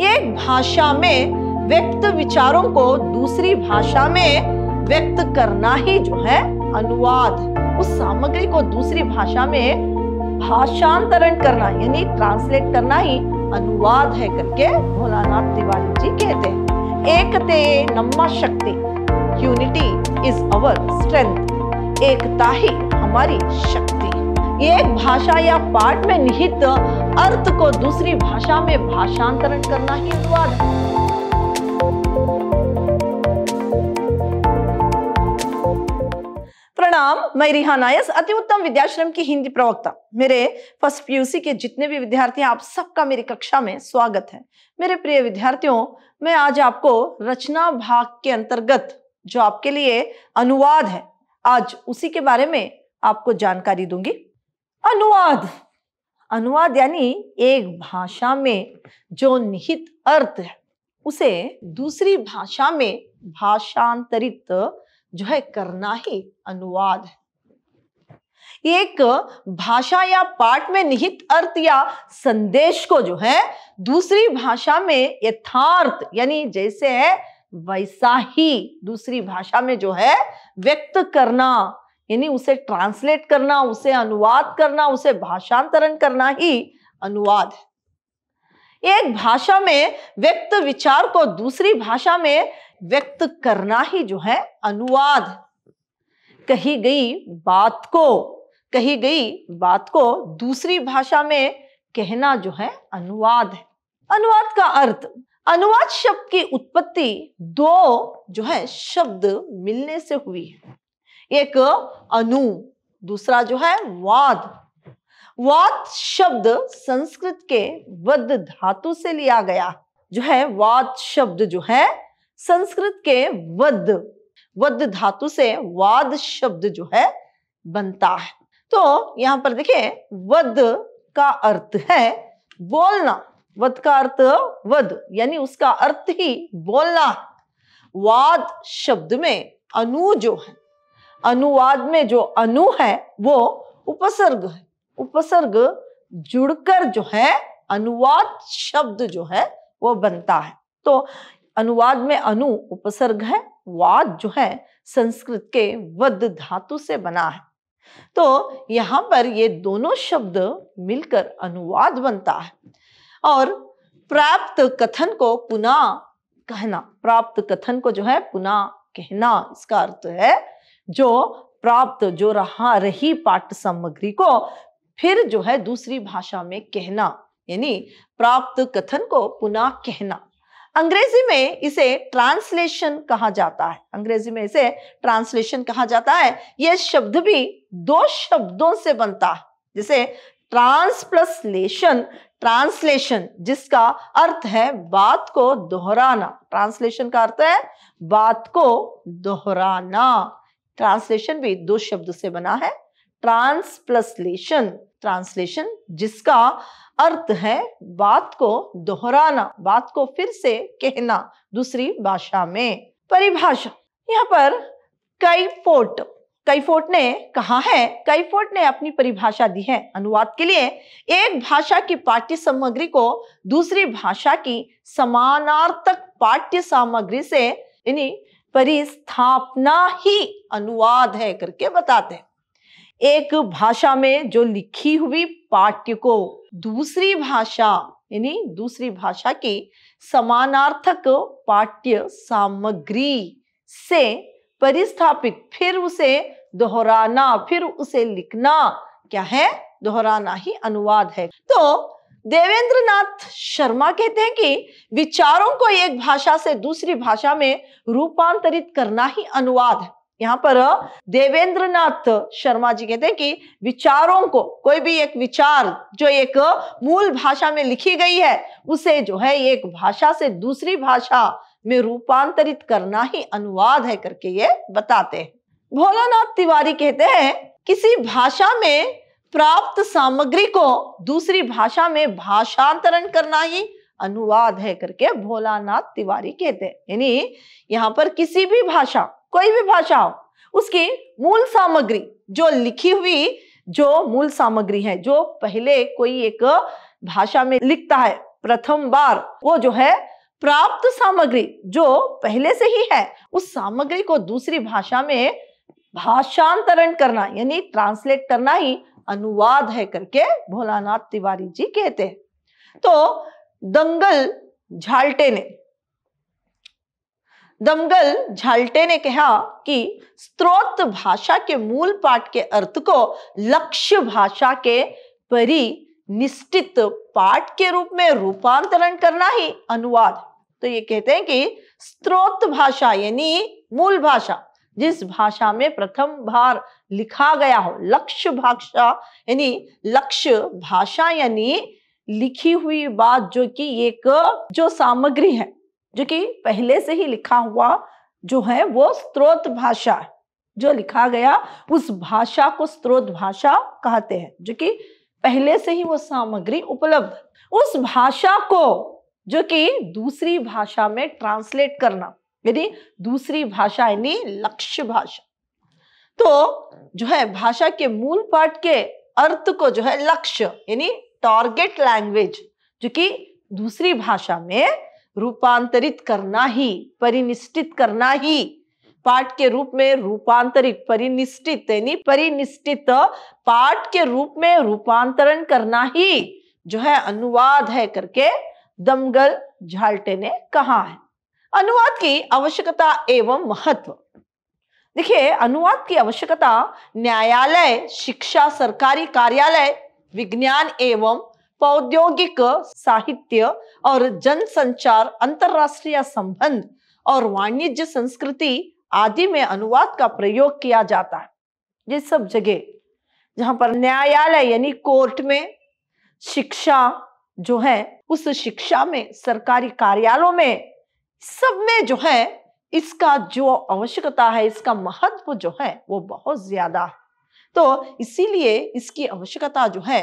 एक भाषा में व्यक्त विचारों को दूसरी भाषा में व्यक्त करना ही जो है अनुवाद उस सामग्री को दूसरी भाषा में भाषांतरण करना यानी ट्रांसलेट करना ही अनुवाद है करके भोलानाथ तिवारी जी कहते हैं एकते नम्मा शक्ति यूनिटी इज अवर स्ट्रेंथ एकता ही हमारी शक्ति एक भाषा या पाठ में निहित अर्थ को दूसरी भाषा में भाषांतरण करना ही अनुवाद है प्रणाम मैं रिहा नायस अति उत्तम विद्याश्रम की हिंदी प्रवक्ता मेरे फर्स्ट पीयूसी के जितने भी विद्यार्थी आप सबका मेरी कक्षा में स्वागत है मेरे प्रिय विद्यार्थियों मैं आज आपको रचना भाग के अंतर्गत जो आपके लिए अनुवाद है आज उसी के बारे में आपको जानकारी दूंगी अनुवाद अनुवाद यानी एक भाषा में जो निहित अर्थ है उसे दूसरी भाषा में भाषांतरित जो है करना ही अनुवाद है एक भाषा या पाठ में निहित अर्थ या संदेश को जो है दूसरी भाषा में यथार्थ यानी जैसे है वैसा ही दूसरी भाषा में जो है व्यक्त करना यानी उसे ट्रांसलेट करना उसे अनुवाद करना उसे भाषांतरण करना ही अनुवाद है एक भाषा में व्यक्त विचार को दूसरी भाषा में व्यक्त करना ही जो है अनुवाद कही गई बात को कही गई बात को दूसरी भाषा में कहना जो है अनुवाद है अनुवाद का अर्थ अनुवाद शब्द की उत्पत्ति दो जो है शब्द मिलने से हुई है एक अनु दूसरा जो है वाद वाद शब्द संस्कृत के वद धातु से लिया गया जो है वाद शब्द जो है संस्कृत के वद वद धातु से वाद शब्द जो है बनता है तो यहां पर देखिए वद का अर्थ है बोलना वद का अर्थ वध यानी उसका अर्थ ही बोलना वाद शब्द में अनु जो है अनुवाद में जो अनु है वो उपसर्ग है उपसर्ग जुड़कर जो है अनुवाद शब्द जो है वो बनता है तो अनुवाद में अनु उपसर्ग है वाद जो है संस्कृत के वद धातु से बना है तो यहाँ पर ये दोनों शब्द मिलकर अनुवाद बनता है और प्राप्त कथन को पुनः कहना प्राप्त कथन को जो है पुनः कहना इसका अर्थ है जो प्राप्त जो रहा रही पाठ सामग्री को फिर जो है दूसरी भाषा में कहना यानी प्राप्त कथन को पुनः कहना अंग्रेजी में इसे ट्रांसलेशन कहा जाता है अंग्रेजी में इसे ट्रांसलेशन कहा जाता है यह शब्द भी दो शब्दों से बनता है जैसे ट्रांस प्लस लेशन ट्रांसलेशन जिसका अर्थ है बात को दोहराना ट्रांसलेशन का अर्थ है बात को दोहराना ट्रांसलेशन भी दो शब्द से बना है प्लसलेशन ट्रांसलेशन जिसका अर्थ है बात को दोहराना बात को फिर से कहना दूसरी भाषा में परिभाषा यहाँ पर कैफोर्ट कैफोर्ट ने कहा है कैफोर्ट ने अपनी परिभाषा दी है अनुवाद के लिए एक भाषा की पाठ्य सामग्री को दूसरी भाषा की समानार्थक पाठ्य सामग्री से यानी परिस्थापना ही अनुवाद है करके बताते हैं एक भाषा में जो लिखी हुई पाठ्य को दूसरी भाषा यानी दूसरी भाषा की समानार्थक पाठ्य सामग्री से परिस्थापित फिर उसे दोहराना फिर उसे लिखना क्या है दोहराना ही अनुवाद है तो देवेंद्र नाथ शर्मा कहते हैं कि विचारों को एक भाषा से दूसरी भाषा में रूपांतरित करना ही अनुवाद है यहाँ पर देवेंद्रनाथ शर्मा जी कहते हैं कि विचारों को कोई भी एक विचार जो एक मूल भाषा में लिखी गई है उसे जो है एक भाषा से दूसरी भाषा में रूपांतरित करना ही अनुवाद है करके ये बताते हैं भोलानाथ तिवारी कहते हैं किसी भाषा में प्राप्त सामग्री को दूसरी भाषा में भाषांतरण करना ही अनुवाद है करके भोलानाथ तिवारी कहते हैं यानी यहाँ पर किसी भी भाषा कोई भी भाषा हो उसकी मूल सामग्री जो लिखी हुई जो मूल सामग्री है जो पहले कोई एक भाषा में लिखता है प्रथम बार वो जो है प्राप्त सामग्री जो पहले से ही है उस सामग्री को दूसरी भाषा में भाषांतरण करना यानी ट्रांसलेट करना ही अनुवाद है करके भोलानाथ तिवारी जी कहते हैं तो दंगल झाल्टे ने दंगल झालटे ने कहा कि स्त्रोत भाषा के मूल पाठ के अर्थ को लक्ष्य भाषा के परि निश्चित पाठ के रूप में रूपांतरण करना ही अनुवाद तो ये कहते हैं कि स्त्रोत भाषा यानी मूल भाषा जिस भाषा में प्रथम बार लिखा गया हो लक्ष्य भाषा यानी लक्ष्य भाषा यानी लिखी हुई बात जो कि एक जो सामग्री है जो कि पहले से ही लिखा हुआ जो है वो स्त्रोत भाषा है जो लिखा गया उस भाषा को स्त्रोत भाषा कहते हैं जो कि पहले से ही वो सामग्री उपलब्ध उस भाषा को जो कि दूसरी भाषा में ट्रांसलेट करना यानी दूसरी भाषा यानी लक्ष्य भाषा तो जो है भाषा के मूल पाठ के अर्थ को जो है लक्ष्य यानी टारगेट लैंग्वेज जो कि दूसरी भाषा में रूपांतरित करना ही परिनिष्ठित करना ही पाठ के रूप में रूपांतरित परिनिष्ठित यानी परिनिष्ठित पाठ के रूप में रूपांतरण करना ही जो है अनुवाद है करके दमगल झाल्टे ने कहा है अनुवाद की आवश्यकता एवं महत्व देखिए अनुवाद की आवश्यकता न्यायालय शिक्षा सरकारी कार्यालय विज्ञान एवं प्रौद्योगिक साहित्य और जनसंचार अंतरराष्ट्रीय संबंध और वाणिज्य संस्कृति आदि में अनुवाद का प्रयोग किया जाता है ये सब जगह जहां पर न्यायालय यानी कोर्ट में शिक्षा जो है उस शिक्षा में सरकारी कार्यालयों में सब में जो है इसका जो आवश्यकता है इसका महत्व जो है वो बहुत ज्यादा है तो इसीलिए इसकी आवश्यकता जो है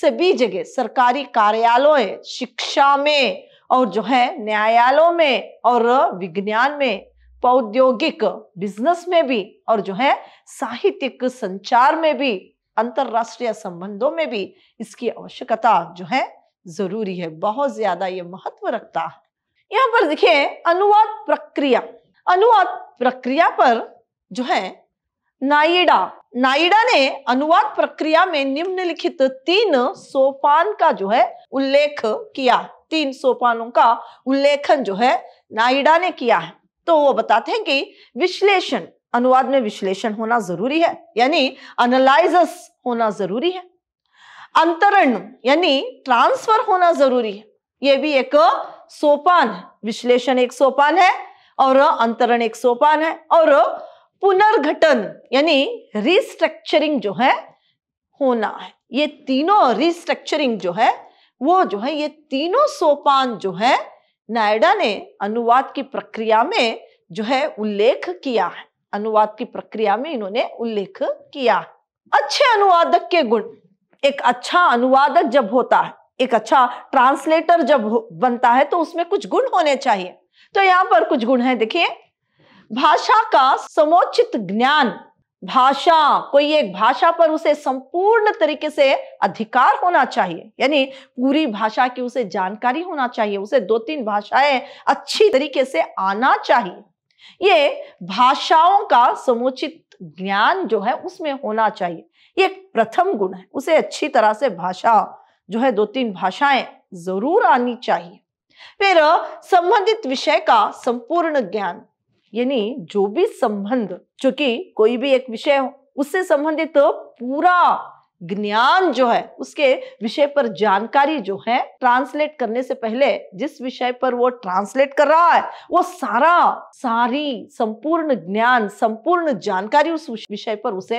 सभी जगह सरकारी कार्यालय शिक्षा में और जो है न्यायालयों में और विज्ञान में प्रौद्योगिक बिजनेस में भी और जो है साहित्यिक संचार में भी अंतरराष्ट्रीय संबंधों में भी इसकी आवश्यकता जो है जरूरी है बहुत ज्यादा ये महत्व रखता है यहाँ पर देखिए अनुवाद प्रक्रिया अनुवाद प्रक्रिया पर जो है नाइडा नाइडा ने अनुवाद प्रक्रिया में निम्नलिखित तीन सोपान का जो है उल्लेख किया तीन सोपानों का उल्लेखन जो है नाइडा ने किया है तो वो बताते हैं कि विश्लेषण अनुवाद में विश्लेषण होना जरूरी है यानी अनलाइज होना जरूरी है अंतरण यानी ट्रांसफर होना जरूरी है ये भी एक सोपान है विश्लेषण एक सोपान है और अंतरण एक सोपान है और पुनर्घटन यानी रिस्ट्रक्चरिंग जो है होना है ये तीनों रिस्ट्रक्चरिंग जो है वो जो है ये तीनों सोपान जो है नायडा ने अनुवाद की प्रक्रिया में जो है उल्लेख किया है अनुवाद की प्रक्रिया में इन्होंने उल्लेख किया अच्छे अनुवादक के गुण एक अच्छा अनुवादक जब होता है एक अच्छा ट्रांसलेटर जब बनता है तो उसमें कुछ गुण होने चाहिए तो यहां पर कुछ गुण है देखिए भाषा का समोचित ज्ञान भाषा कोई एक भाषा पर उसे संपूर्ण तरीके से अधिकार होना चाहिए यानी पूरी भाषा की उसे जानकारी होना चाहिए उसे दो तीन भाषाएं अच्छी तरीके से आना चाहिए ये भाषाओं का समुचित ज्ञान जो है उसमें होना चाहिए ये प्रथम गुण है उसे अच्छी तरह से भाषा जो है दो तीन भाषाएं जरूर आनी चाहिए फिर संबंधित विषय का संपूर्ण ज्ञान यानी जो भी संबंध जो कि कोई भी एक विषय हो उससे संबंधित पूरा ज्ञान जो है उसके विषय पर जानकारी जो है ट्रांसलेट करने से पहले जिस विषय पर वो ट्रांसलेट कर रहा है वो सारा सारी संपूर्ण ज्ञान संपूर्ण जानकारी उस विषय पर उसे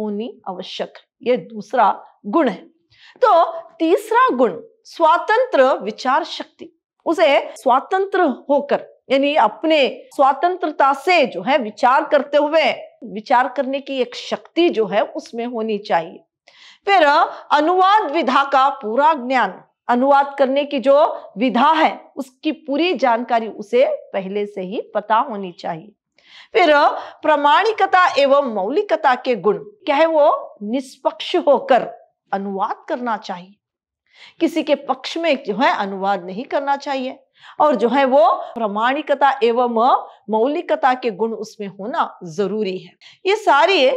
होनी आवश्यक ये दूसरा गुण है तो तीसरा गुण स्वतंत्र विचार शक्ति उसे स्वतंत्र होकर यानी अपने स्वतंत्रता से जो है विचार करते हुए विचार करने की एक शक्ति जो है उसमें होनी चाहिए फिर अनुवाद विधा का पूरा ज्ञान अनुवाद करने की जो विधा है उसकी पूरी जानकारी उसे पहले से ही पता होनी चाहिए फिर प्रामाणिकता एवं मौलिकता के गुण क्या है वो निष्पक्ष होकर अनुवाद करना चाहिए किसी के पक्ष में जो है अनुवाद नहीं करना चाहिए और जो है वो प्रमाणिकता एवं मौलिकता के गुण उसमें होना जरूरी है ये सारी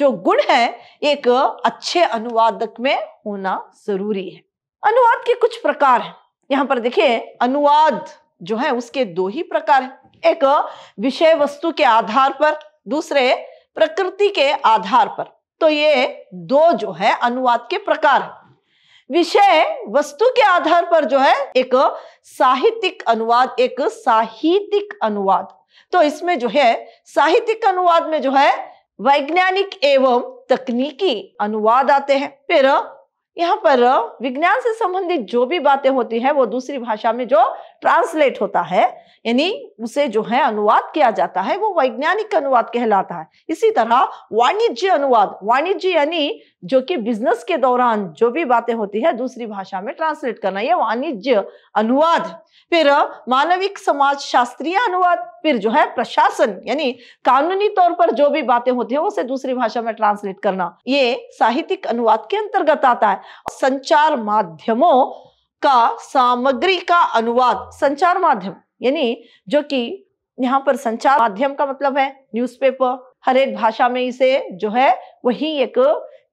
जो गुण है एक अच्छे अनुवादक में होना जरूरी है अनुवाद के कुछ प्रकार हैं यहाँ पर देखिए अनुवाद जो है उसके दो ही प्रकार हैं एक विषय वस्तु के आधार पर दूसरे प्रकृति के आधार पर तो ये दो जो है अनुवाद के प्रकार है विषय वस्तु के आधार पर जो है एक साहित्यिक अनुवाद एक साहित्यिक अनुवाद तो इसमें जो है साहित्यिक अनुवाद में जो है वैज्ञानिक एवं तकनीकी अनुवाद आते हैं फिर यहाँ पर विज्ञान से संबंधित जो भी बातें होती है वो दूसरी भाषा में जो ट्रांसलेट होता है यानी उसे जो है अनुवाद किया जाता है वो वैज्ञानिक अनुवाद कहलाता है इसी तरह वाणिज्य अनुवाद वाणिज्य यानी जो कि बिजनेस के दौरान जो भी बातें होती है दूसरी भाषा में ट्रांसलेट करना यह वाणिज्य अनुवाद फिर मानविक समाज शास्त्रीय अनुवाद फिर जो है प्रशासन यानी कानूनी तौर पर जो भी बातें होती है उसे दूसरी भाषा में ट्रांसलेट करना ये साहित्यिक अनुवाद के अंतर्गत आता है संचार माध्यमों का सामग्री का अनुवाद संचार माध्यम यानी जो कि यहाँ पर संचार माध्यम का मतलब है न्यूज़पेपर हर एक भाषा में इसे जो है वही एक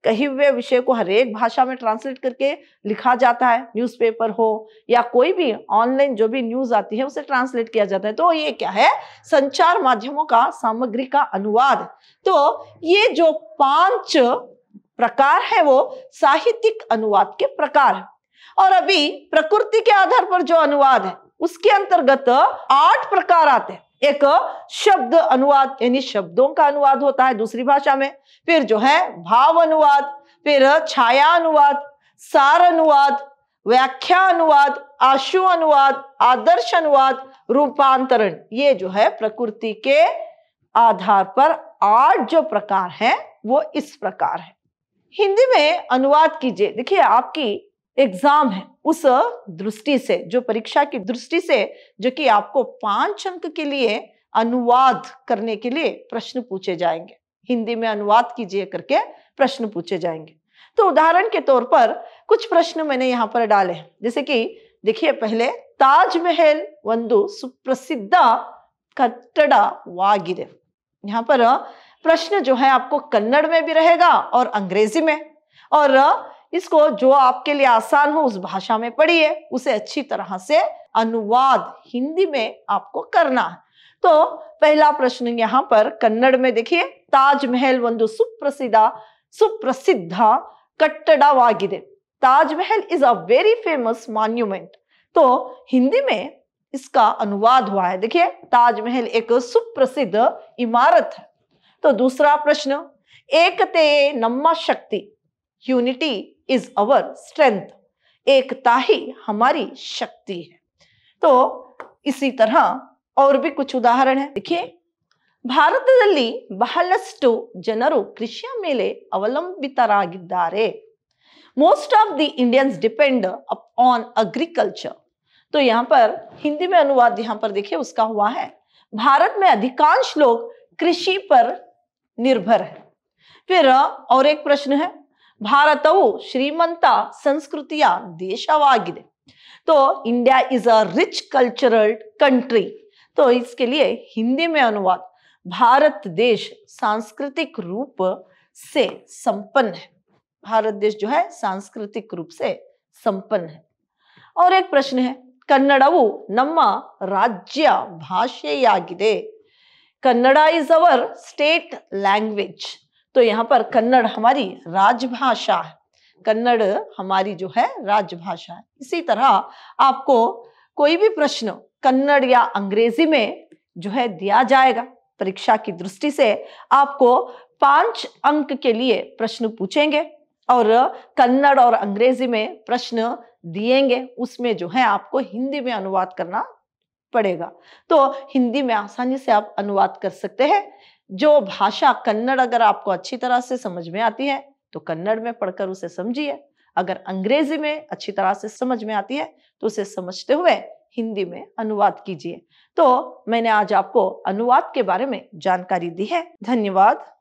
कहे हुए विषय को हरेक भाषा में ट्रांसलेट करके लिखा जाता है न्यूज़पेपर हो या कोई भी ऑनलाइन जो भी न्यूज आती है उसे ट्रांसलेट किया जाता है तो ये क्या है संचार माध्यमों का सामग्री का अनुवाद तो ये जो पांच प्रकार है वो साहित्यिक अनुवाद के प्रकार और अभी प्रकृति के आधार पर जो अनुवाद है उसके अंतर्गत आठ प्रकार आते हैं एक शब्द अनुवाद यानी शब्दों का अनुवाद होता है दूसरी भाषा में फिर जो है भाव अनुवाद फिर छाया अनुवाद सार अनुवाद व्याख्या अनुवाद आशु अनुवाद आदर्श अनुवाद रूपांतरण ये जो है प्रकृति के आधार पर आठ जो प्रकार हैं वो इस प्रकार है हिंदी में अनुवाद कीजिए देखिए आपकी एग्जाम है उस दृष्टि से जो परीक्षा की दृष्टि से जो कि आपको पांच अंक के लिए अनुवाद करने के लिए प्रश्न पूछे जाएंगे हिंदी में अनुवाद कीजिए करके प्रश्न पूछे जाएंगे तो उदाहरण के तौर पर कुछ प्रश्न मैंने यहाँ पर डाले जैसे कि देखिए पहले ताजमहल वंदु सुप्रसिद्ध वागिरे यहाँ पर प्रश्न जो है आपको कन्नड़ में भी रहेगा और अंग्रेजी में और इसको जो आपके लिए आसान हो उस भाषा में पढ़िए उसे अच्छी तरह से अनुवाद हिंदी में आपको करना है तो पहला प्रश्न यहाँ पर कन्नड़ में देखिए ताजमहल ಒಂದು सुप्रसिद्ध ಸುಪ್ರಸಿದ್ಧ ಕಟ್ಟಡವಾಗಿದೆ Taj Mahal is a very famous monument तो हिंदी में इसका अनुवाद हुआ है देखिए ताजमहल एक सुप्रसिद्ध इमारत है तो दूसरा प्रश्न एकते नम्मा शक्ति यूनिटी इज अवर स्ट्रेंथ एकता ही हमारी शक्ति है तो इसी तरह और भी कुछ उदाहरण है देखिए भारत ಬಹಳಷ್ಟು जन कृषि मेले most of the Indians depend on agriculture तो यहाँ पर हिंदी में अनुवाद यहाँ पर देखिए उसका हुआ है भारत में अधिकांश लोग कृषि पर निर्भर है फिर और एक प्रश्न है श्रीमंत संस्कृतिया देश वे तो India is a rich cultural country तो इसके लिए हिंदी में अनुवाद भारत देश सांस्कृतिक रूप से संपन्न है भारत देश जो है सांस्कृतिक रूप से संपन्न है और एक प्रश्न है ಕನ್ನಡವು नम राज्य भाषे Kannada is our state language तो यहाँ पर कन्नड़ हमारी राजभाषा है कन्नड़ हमारी जो है राजभाषा है इसी तरह आपको कोई भी प्रश्न कन्नड़ या अंग्रेजी में जो है दिया जाएगा परीक्षा की दृष्टि से आपको पांच अंक के लिए प्रश्न पूछेंगे और कन्नड़ और अंग्रेजी में प्रश्न दिएंगे उसमें जो है आपको हिंदी में अनुवाद करना पड़ेगा तो हिंदी में आसानी से आप अनुवाद कर सकते हैं जो भाषा कन्नड़ अगर आपको अच्छी तरह से समझ में आती है तो कन्नड़ में पढ़कर उसे समझिए अगर अंग्रेजी में अच्छी तरह से समझ में आती है तो उसे समझते हुए हिंदी में अनुवाद कीजिए तो मैंने आज आपको अनुवाद के बारे में जानकारी दी है धन्यवाद